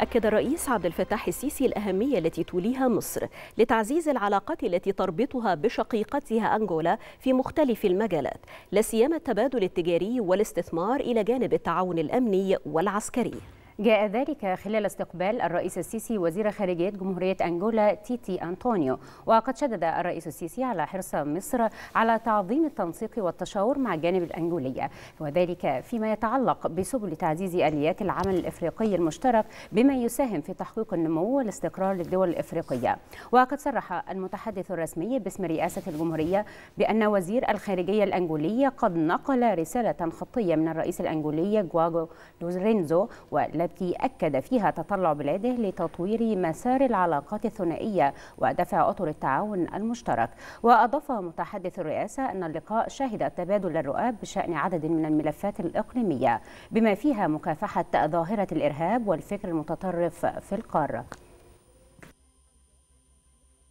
أكد الرئيس عبد الفتاح السيسي الأهمية التي توليها مصر لتعزيز العلاقات التي تربطها بشقيقتها أنغولا في مختلف المجالات لا سيما التبادل التجاري والاستثمار إلى جانب التعاون الأمني والعسكري جاء ذلك خلال استقبال الرئيس السيسي وزير خارجية جمهورية أنجولا تيتي أنطونيو وقد شدد الرئيس السيسي على حرص مصر على تعظيم التنسيق والتشاور مع الجانب الأنجولية وذلك فيما يتعلق بسبل تعزيز آليات العمل الإفريقي المشترك بما يساهم في تحقيق النمو والاستقرار للدول الإفريقية وقد صرح المتحدث الرسمي باسم رئاسة الجمهورية بأن وزير الخارجية الأنجولية قد نقل رسالة خطية من الرئيس الأنجولي جواجو لورينزو ولا التي أكد فيها تطلع بلاده لتطوير مسار العلاقات الثنائية ودفع أطر التعاون المشترك وأضاف متحدث الرئاسة أن اللقاء شهد تبادل الرؤى بشأن عدد من الملفات الإقليمية بما فيها مكافحة ظاهرة الإرهاب والفكر المتطرف في القارة